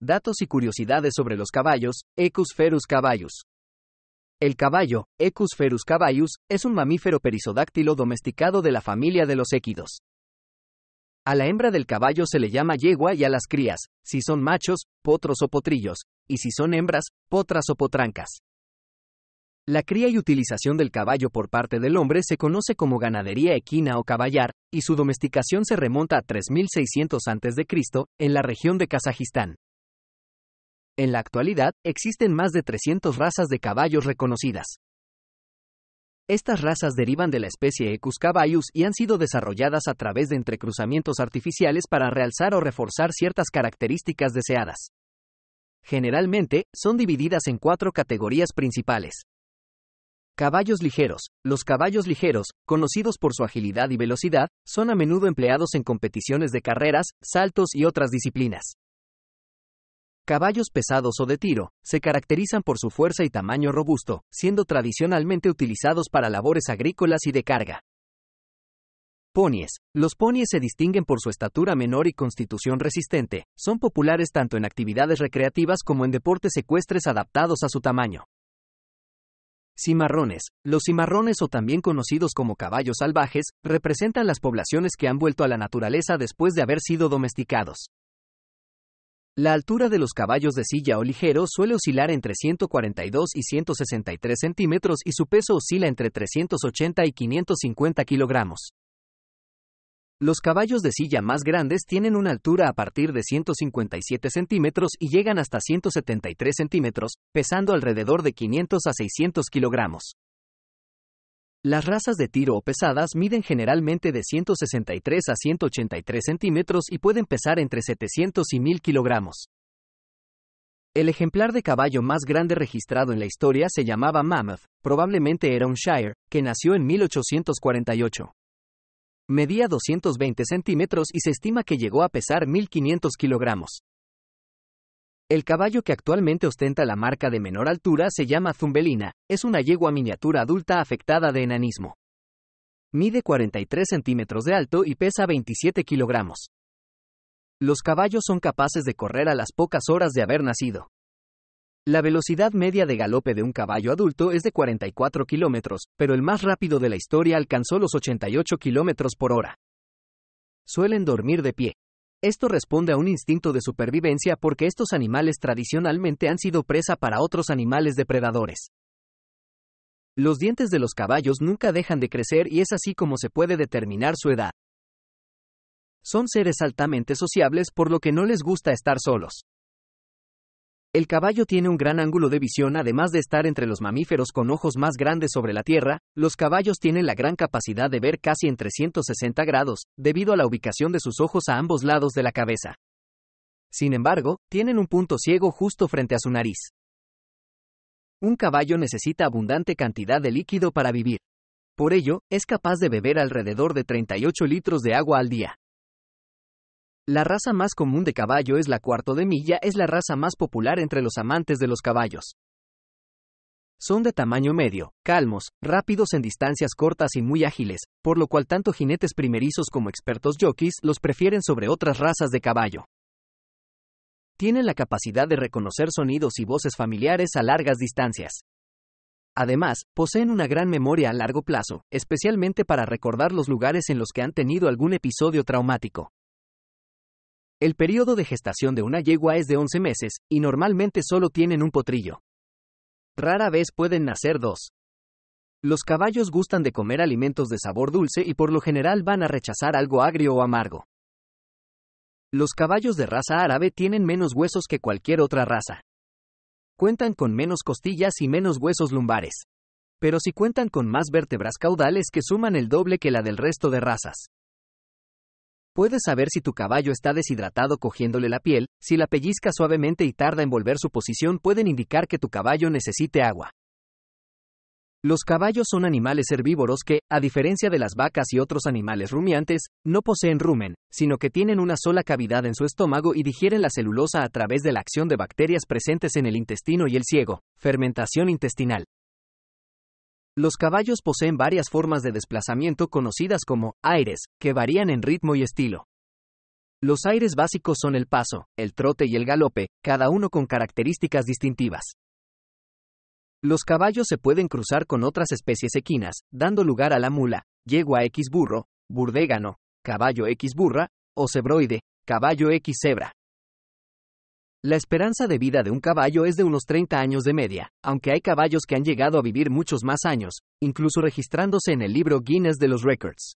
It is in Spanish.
Datos y curiosidades sobre los caballos, Equus ferus caballus. El caballo, Equus ferus caballus, es un mamífero perisodáctilo domesticado de la familia de los équidos. A la hembra del caballo se le llama yegua y a las crías, si son machos, potros o potrillos, y si son hembras, potras o potrancas. La cría y utilización del caballo por parte del hombre se conoce como ganadería equina o caballar, y su domesticación se remonta a 3600 a.C., en la región de Kazajistán. En la actualidad, existen más de 300 razas de caballos reconocidas. Estas razas derivan de la especie Equus caballus y han sido desarrolladas a través de entrecruzamientos artificiales para realzar o reforzar ciertas características deseadas. Generalmente, son divididas en cuatro categorías principales. Caballos ligeros. Los caballos ligeros, conocidos por su agilidad y velocidad, son a menudo empleados en competiciones de carreras, saltos y otras disciplinas. Caballos pesados o de tiro, se caracterizan por su fuerza y tamaño robusto, siendo tradicionalmente utilizados para labores agrícolas y de carga. Ponies. Los ponies se distinguen por su estatura menor y constitución resistente, son populares tanto en actividades recreativas como en deportes ecuestres adaptados a su tamaño. Cimarrones. Los cimarrones o también conocidos como caballos salvajes, representan las poblaciones que han vuelto a la naturaleza después de haber sido domesticados. La altura de los caballos de silla o ligero suele oscilar entre 142 y 163 centímetros y su peso oscila entre 380 y 550 kilogramos. Los caballos de silla más grandes tienen una altura a partir de 157 centímetros y llegan hasta 173 centímetros, pesando alrededor de 500 a 600 kilogramos. Las razas de tiro o pesadas miden generalmente de 163 a 183 centímetros y pueden pesar entre 700 y 1000 kilogramos. El ejemplar de caballo más grande registrado en la historia se llamaba Mammoth, probablemente era un Shire, que nació en 1848. Medía 220 centímetros y se estima que llegó a pesar 1500 kilogramos. El caballo que actualmente ostenta la marca de menor altura se llama Zumbelina, es una yegua miniatura adulta afectada de enanismo. Mide 43 centímetros de alto y pesa 27 kilogramos. Los caballos son capaces de correr a las pocas horas de haber nacido. La velocidad media de galope de un caballo adulto es de 44 kilómetros, pero el más rápido de la historia alcanzó los 88 kilómetros por hora. Suelen dormir de pie, esto responde a un instinto de supervivencia porque estos animales tradicionalmente han sido presa para otros animales depredadores. Los dientes de los caballos nunca dejan de crecer y es así como se puede determinar su edad. Son seres altamente sociables por lo que no les gusta estar solos. El caballo tiene un gran ángulo de visión además de estar entre los mamíferos con ojos más grandes sobre la Tierra, los caballos tienen la gran capacidad de ver casi en 360 grados, debido a la ubicación de sus ojos a ambos lados de la cabeza. Sin embargo, tienen un punto ciego justo frente a su nariz. Un caballo necesita abundante cantidad de líquido para vivir. Por ello, es capaz de beber alrededor de 38 litros de agua al día. La raza más común de caballo es la cuarto de milla, es la raza más popular entre los amantes de los caballos. Son de tamaño medio, calmos, rápidos en distancias cortas y muy ágiles, por lo cual tanto jinetes primerizos como expertos jockeys los prefieren sobre otras razas de caballo. Tienen la capacidad de reconocer sonidos y voces familiares a largas distancias. Además, poseen una gran memoria a largo plazo, especialmente para recordar los lugares en los que han tenido algún episodio traumático. El periodo de gestación de una yegua es de 11 meses, y normalmente solo tienen un potrillo. Rara vez pueden nacer dos. Los caballos gustan de comer alimentos de sabor dulce y por lo general van a rechazar algo agrio o amargo. Los caballos de raza árabe tienen menos huesos que cualquier otra raza. Cuentan con menos costillas y menos huesos lumbares. Pero sí cuentan con más vértebras caudales que suman el doble que la del resto de razas. Puedes saber si tu caballo está deshidratado cogiéndole la piel, si la pellizca suavemente y tarda en volver su posición pueden indicar que tu caballo necesite agua. Los caballos son animales herbívoros que, a diferencia de las vacas y otros animales rumiantes, no poseen rumen, sino que tienen una sola cavidad en su estómago y digieren la celulosa a través de la acción de bacterias presentes en el intestino y el ciego, fermentación intestinal. Los caballos poseen varias formas de desplazamiento conocidas como aires, que varían en ritmo y estilo. Los aires básicos son el paso, el trote y el galope, cada uno con características distintivas. Los caballos se pueden cruzar con otras especies equinas, dando lugar a la mula, yegua X burro, burdégano, caballo X burra, o cebroide, caballo X cebra. La esperanza de vida de un caballo es de unos 30 años de media, aunque hay caballos que han llegado a vivir muchos más años, incluso registrándose en el libro Guinness de los Records.